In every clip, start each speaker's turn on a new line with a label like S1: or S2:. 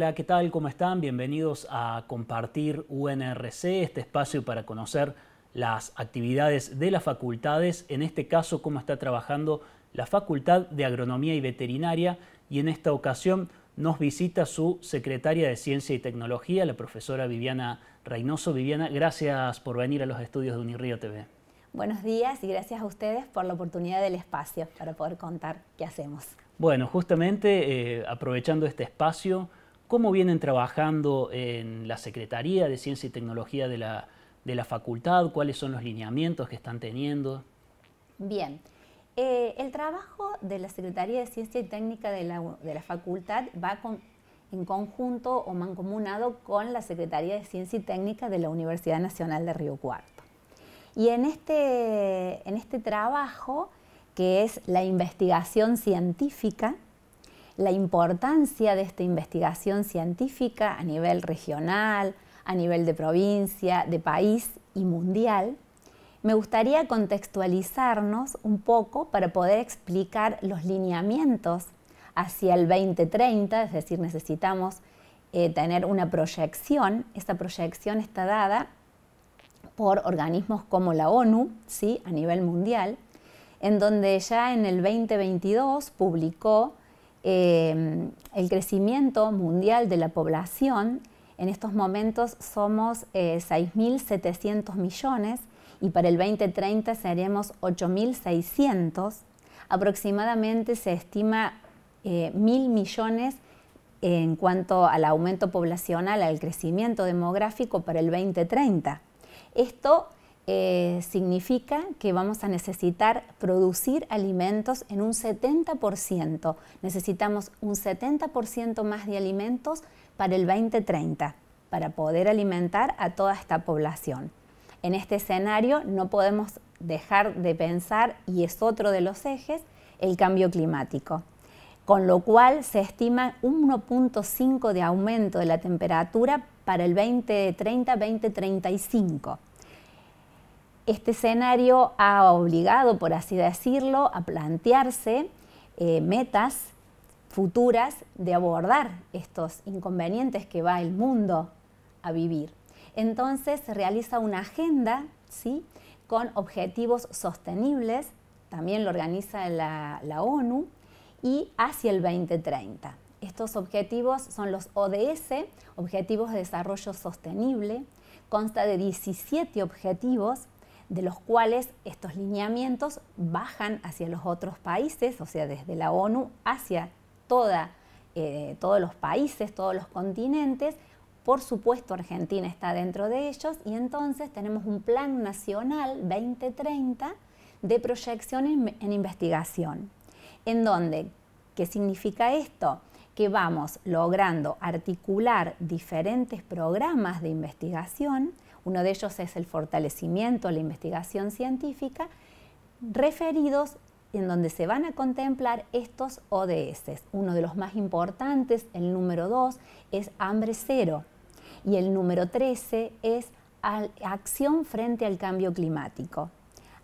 S1: Hola, ¿qué tal? ¿Cómo están? Bienvenidos a Compartir UNRC, este espacio para conocer las actividades de las facultades, en este caso cómo está trabajando la Facultad de Agronomía y Veterinaria y en esta ocasión nos visita su secretaria de Ciencia y Tecnología, la profesora Viviana Reynoso. Viviana, gracias por venir a los estudios de Unirío TV.
S2: Buenos días y gracias a ustedes por la oportunidad del espacio para poder contar qué hacemos.
S1: Bueno, justamente eh, aprovechando este espacio, cómo vienen trabajando en la Secretaría de Ciencia y Tecnología de la, de la facultad, cuáles son los lineamientos que están teniendo.
S2: Bien. Eh, el trabajo de la Secretaría de Ciencia y Técnica de la, de facultad va en conjunto o mancomunado con la Secretaría de Ciencia y Técnica de la Universidad Nacional de Río Cuarto. Y en este, en este trabajo, que es la investigación científica, la importancia de esta investigación científica a nivel regional, a nivel de provincia, de país y mundial, me gustaría contextualizarnos un poco para poder explicar los lineamientos hacia el 2030, es decir, necesitamos eh, tener una proyección. esta proyección está dada por organismos como la ONU, ¿sí? a nivel mundial, en donde ya en el 2022 publicó Em, el crecimiento mundial de la población, en estos momentos somos 6.700 eh, millones y para el 2030 seremos 8.600. Aproximadamente se estima 1.000 eh, millones en cuanto al aumento poblacional, al crecimiento demográfico para el 2030. Esto eh, significa que vamos a necesitar producir alimentos en un 70%. Necesitamos un 70% más de alimentos para el 2030, para poder alimentar a toda esta población. En este escenario no podemos dejar de pensar, y es otro de los ejes, el cambio climático. Con lo cual se estima un 1.5 de aumento de la temperatura para el 2030-2035 este escenario ha obligado, por así decirlo, a plantearse eh, metas futuras de abordar estos inconvenientes que va el mundo a vivir. Entonces se realiza una agenda ¿sí? con objetivos sostenibles, también lo organiza la, la ONU, y hacia el 2030. Estos objetivos son los ODS, Objetivos de Desarrollo Sostenible, consta de 17 objetivos de los cuales estos lineamientos bajan hacia los otros países, o sea, desde la ONU hacia eh, todos los países, todos los continentes. Por supuesto, Argentina está dentro de ellos y entonces tenemos un Plan Nacional 2030 de proyección en, en investigación. ¿En donde, ¿Qué significa esto? Que vamos logrando articular diferentes programas de investigación uno de ellos es el fortalecimiento, la investigación científica, referidos en donde se van a contemplar estos ODS. Uno de los más importantes, el número 2, es hambre cero y el número 13 es acción frente al cambio climático.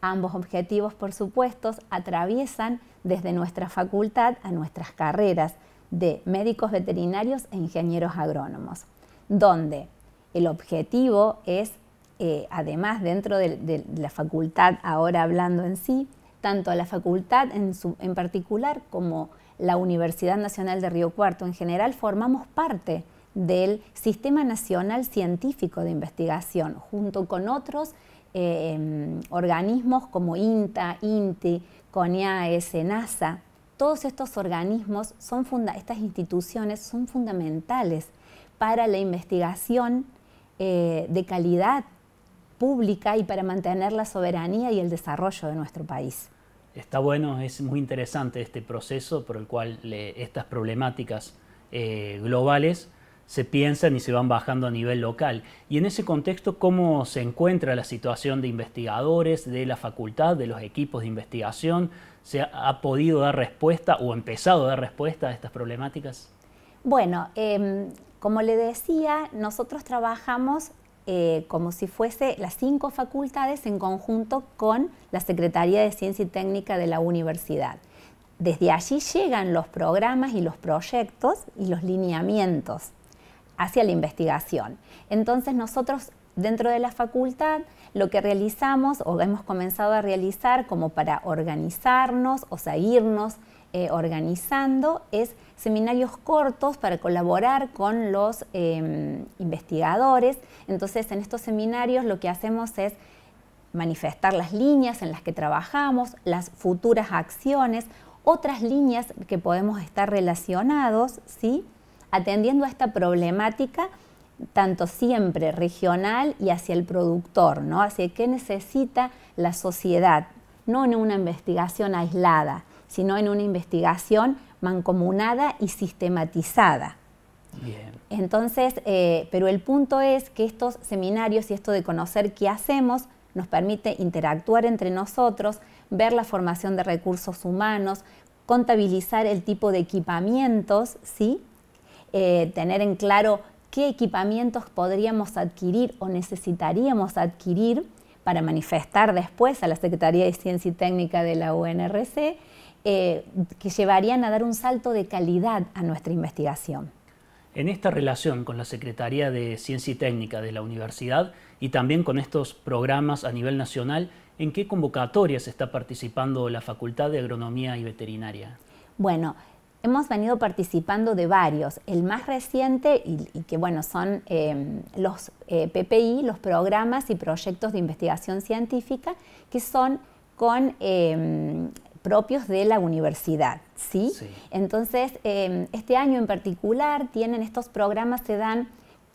S2: Ambos objetivos, por supuesto, atraviesan desde nuestra facultad a nuestras carreras de médicos veterinarios e ingenieros agrónomos, donde el objetivo es, eh, además, dentro de, la facultad, ahora hablando en sí, tanto la facultad en, particular como la Universidad Nacional de Río Cuarto en general, formamos parte del Sistema Nacional Científico de Investigación, junto con otros em, organismos como INTA, INTI, CONIAE, NASA. Todos estos organismos, son estas instituciones son fundamentales para la investigación eh, de calidad pública y para mantener la soberanía y el desarrollo de nuestro país.
S1: Está bueno, es muy interesante este proceso por el cual estas problemáticas eh, globales se piensan y se van bajando a nivel local. Y en ese contexto, ¿cómo se encuentra la situación de investigadores, de la facultad, de los equipos de investigación? ¿Se ha, podido dar respuesta o empezado a dar respuesta a estas problemáticas?
S2: Bueno, em, como le decía, nosotros trabajamos eh, como si fuese las cinco facultades en conjunto con la Secretaría de Ciencia y Técnica de la universidad. Desde allí llegan los programas y los proyectos y los lineamientos hacia la investigación. Entonces nosotros dentro de la facultad lo que realizamos o hemos comenzado a realizar como para organizarnos o seguirnos eh, organizando es seminarios cortos para colaborar con los em, investigadores. Entonces, en estos seminarios lo que hacemos es manifestar las líneas en las que trabajamos, las futuras acciones, otras líneas que podemos estar relacionados, ¿sí? atendiendo a esta problemática tanto siempre regional y hacia el productor, ¿no? hacia qué necesita la sociedad, no en una investigación aislada sino en una investigación mancomunada y sistematizada. Entonces, eh, pero el punto es que estos seminarios y esto de conocer qué hacemos nos permite interactuar entre nosotros, ver la formación de recursos humanos, contabilizar el tipo de equipamientos, ¿sí? Eh, tener en claro qué equipamientos podríamos adquirir o necesitaríamos adquirir para manifestar después a la Secretaría de Ciencia y Técnica de la UNRC eh, que llevarían a dar un salto de calidad a nuestra investigación.
S1: En esta relación con la Secretaría de Ciencia y Técnica de la Universidad y también con estos programas a nivel nacional, ¿en qué convocatorias está participando la Facultad de Agronomía y Veterinaria?
S2: Bueno, hemos venido participando de varios. El más reciente, y, que bueno, son em, los eh, PPI, los programas y proyectos de investigación científica, que son con em, propios de la universidad, ¿sí? Entonces, em, este año en particular tienen estos programas, se dan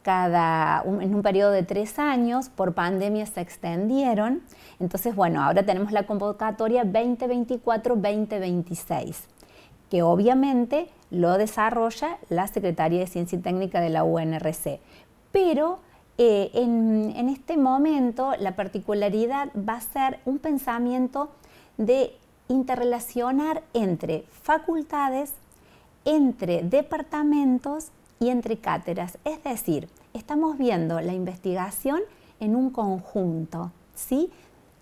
S2: cada, en un periodo de tres años, por pandemia se extendieron. Entonces, bueno, ahora tenemos la convocatoria 2024-2026, que obviamente lo desarrolla la Secretaría de Ciencia y Técnica de la UNRC. Pero eh, en este momento la particularidad va a ser un pensamiento de interrelacionar entre facultades, entre departamentos y entre cátedras. Es decir, estamos viendo la investigación en un conjunto, ¿sí?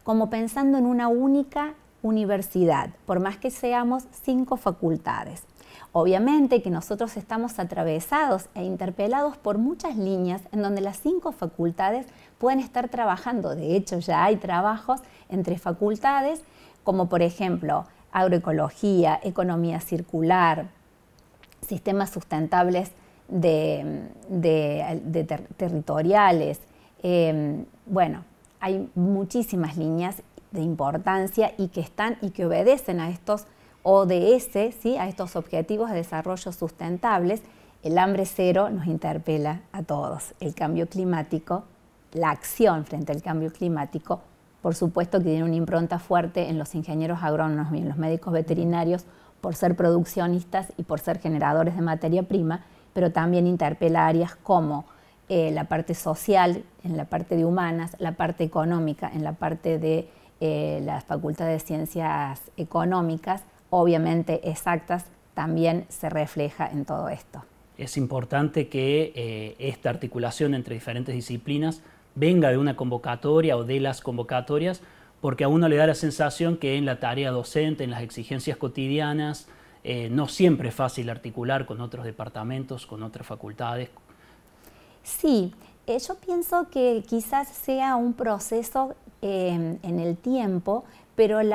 S2: como pensando en una única universidad, por más que seamos cinco facultades. Obviamente que nosotros estamos atravesados e interpelados por muchas líneas en donde las cinco facultades pueden estar trabajando, de hecho ya hay trabajos entre facultades como por ejemplo agroecología, economía circular, sistemas sustentables de, territoriales. Em, bueno, hay muchísimas líneas de importancia y que están y que obedecen a estos ODS, ¿sí? a estos objetivos de desarrollo sustentables. El hambre cero nos interpela a todos. El cambio climático, la acción frente al cambio climático por supuesto que tiene una impronta fuerte en los ingenieros agrónomos y en los médicos veterinarios por ser produccionistas y por ser generadores de materia prima, pero también interpela áreas como eh, la parte social, en la parte de humanas, la parte económica, en la parte de eh, las facultades Facultad de Ciencias Económicas, obviamente exactas, también se refleja en todo esto.
S1: Es importante que eh, esta articulación entre diferentes disciplinas venga de una convocatoria o de las convocatorias, porque a uno le da la sensación que en la tarea docente, en las exigencias cotidianas, eh, no siempre es fácil articular con otros departamentos, con otras facultades.
S2: Sí, eh, yo pienso que quizás sea un proceso em, en el tiempo, pero el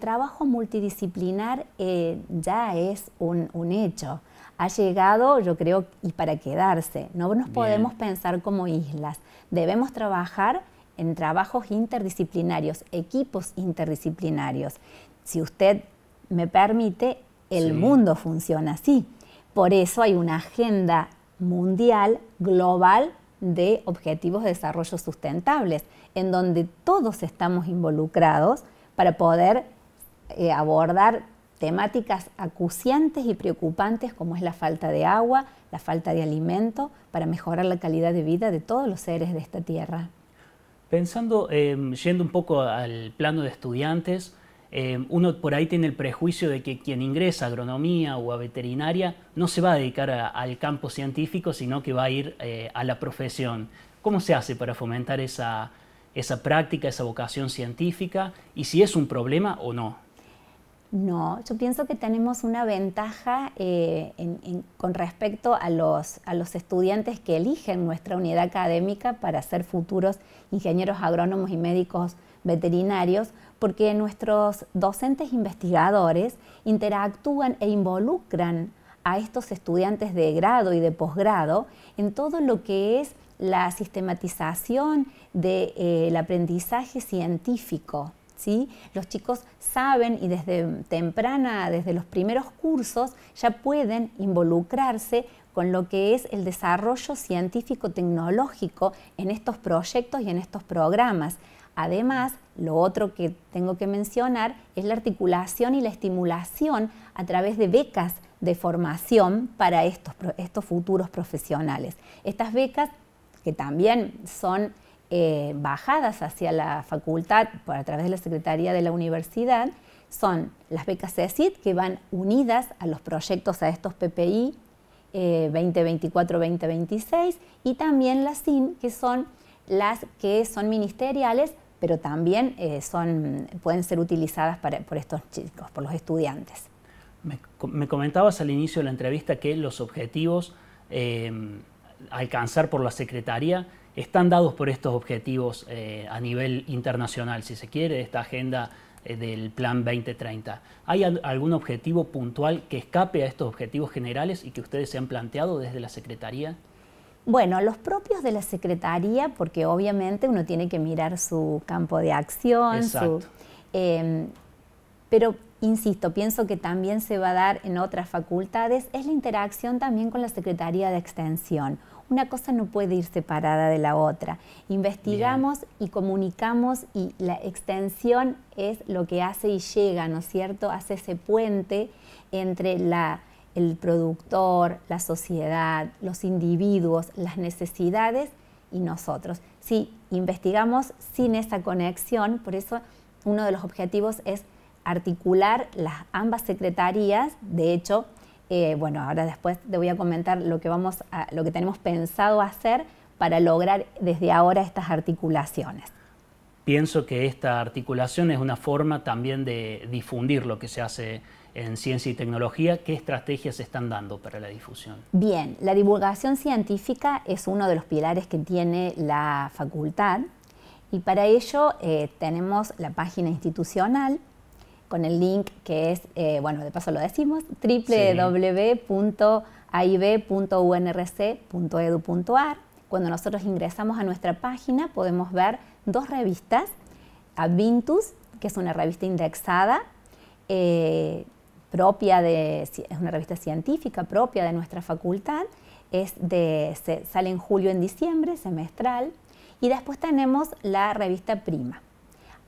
S2: trabajo multidisciplinar eh, ya es un hecho ha llegado, yo creo, y para quedarse. No nos podemos pensar como islas. Debemos trabajar en trabajos interdisciplinarios, equipos interdisciplinarios. Si usted me permite, el mundo funciona así. Por eso hay una agenda mundial, global, de objetivos de desarrollo sustentables, en donde todos estamos involucrados para poder eh, abordar temáticas acuciantes y preocupantes como es la falta de agua, la falta de alimento, para mejorar la calidad de vida de todos los seres de esta tierra.
S1: Pensando, em, yendo un poco al plano de estudiantes, em, uno por ahí tiene el prejuicio de que quien ingresa a agronomía o a veterinaria no se va a dedicar al campo científico, sino que va a ir eh, a la profesión. ¿Cómo se hace para fomentar esa práctica, esa vocación científica y si es un problema o no?
S2: No, yo pienso que tenemos una ventaja eh, con respecto a los, estudiantes que eligen nuestra unidad académica para ser futuros ingenieros agrónomos y médicos veterinarios, porque nuestros docentes investigadores interactúan e involucran a estos estudiantes de grado y de posgrado en todo lo que es la sistematización del eh, aprendizaje científico los chicos saben y desde temprana, desde los primeros cursos, ya pueden involucrarse con lo que es el desarrollo científico-tecnológico en estos proyectos y en estos programas. Además, lo otro que tengo que mencionar es la articulación y la estimulación a través de becas de formación para estos futuros profesionales. Estas becas, que también son eh, bajadas hacia la facultad por, a través de la Secretaría de la Universidad son las becas CECIT que van unidas a los proyectos, a estos PPI 2024-2026 eh, y también las SIN que son las que son ministeriales pero también eh, pueden ser utilizadas por estos chicos, por los estudiantes.
S1: Me, comentabas al inicio de la entrevista que los objetivos alcanzar por la Secretaría están dados por estos objetivos eh, a nivel internacional, si se quiere, de esta agenda eh, del Plan 2030. ¿Hay algún objetivo puntual que escape a estos objetivos generales y que ustedes se han planteado desde la Secretaría?
S2: Bueno, los propios de la Secretaría, porque obviamente uno tiene que mirar su campo de acción, Exacto. Em, pero insisto, pienso que también se va a dar en otras facultades, es la interacción también con la Secretaría de Extensión. Una cosa no puede ir separada de la otra. Investigamos y comunicamos y la extensión es lo que hace y llega, ¿no es cierto? Hace ese puente entre el productor, la sociedad, los individuos, las necesidades y nosotros. Si investigamos sin esa conexión, por eso uno de los objetivos es articular las ambas secretarías, de hecho, eh, bueno, ahora después te voy a comentar lo que, vamos lo que tenemos pensado hacer para lograr desde ahora estas articulaciones.
S1: Pienso que esta articulación es una forma también de difundir lo que se hace en ciencia y tecnología, ¿qué estrategias se están dando para la difusión?
S2: Bien, la divulgación científica es uno de los pilares que tiene la facultad y para ello eh, tenemos la página institucional con el link que es, eh, bueno, de paso lo decimos, www.aib.unrc.edu.ar. E Cuando nosotros ingresamos a nuestra página podemos ver dos revistas, Avintus, que es una revista indexada, eh, propia de, es una revista científica propia de nuestra facultad, es de, sale en julio en diciembre, semestral, y después tenemos la revista Prima,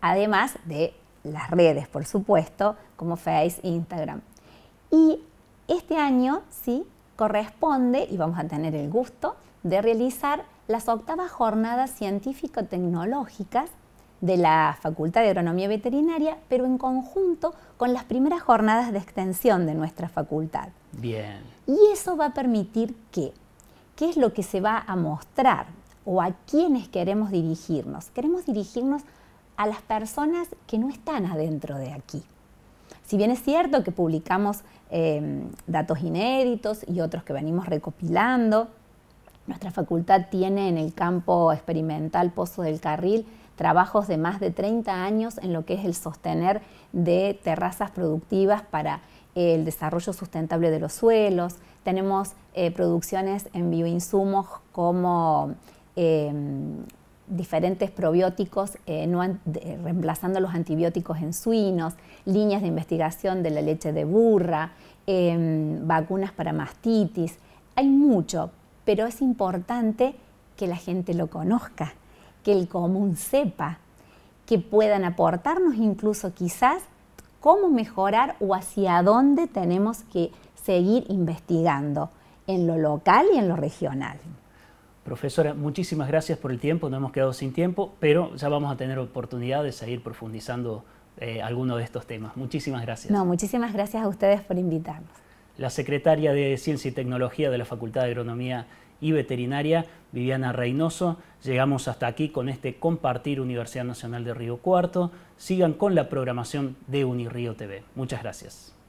S2: además de las redes, por supuesto, como Face, Instagram. Y este año, sí, corresponde, y vamos a tener el gusto, de realizar las octavas jornadas científico-tecnológicas de la Facultad de Agronomía Veterinaria, pero en conjunto con las primeras jornadas de extensión de nuestra facultad. Bien. Y eso va a permitir qué? ¿qué es lo que se va a mostrar o a quiénes queremos dirigirnos? Queremos dirigirnos a las personas que no están adentro de aquí. Si bien es cierto que publicamos em, datos inéditos y otros que venimos recopilando, nuestra facultad tiene en el campo experimental Pozo del Carril trabajos de más de 30 años en lo que es el sostener de terrazas productivas para el desarrollo sustentable de los suelos. Tenemos eh, producciones en bioinsumos como em, diferentes probióticos eh, reemplazando los antibióticos en suinos, líneas de investigación de la leche de burra, em, vacunas para mastitis. Hay mucho, pero es importante que la gente lo conozca, que el común sepa, que puedan aportarnos incluso quizás cómo mejorar o hacia dónde tenemos que seguir investigando en lo local y en lo regional.
S1: Profesora, muchísimas gracias por el tiempo, no hemos quedado sin tiempo, pero ya vamos a tener oportunidad de seguir profundizando eh, algunos de estos temas. Muchísimas gracias. No,
S2: muchísimas gracias a ustedes por invitarnos.
S1: La secretaria de Ciencia y Tecnología de la Facultad de Agronomía y Veterinaria, Viviana Reynoso. Llegamos hasta aquí con este Compartir Universidad Nacional de Río Cuarto. Sigan con la programación de Unirío TV. Muchas gracias.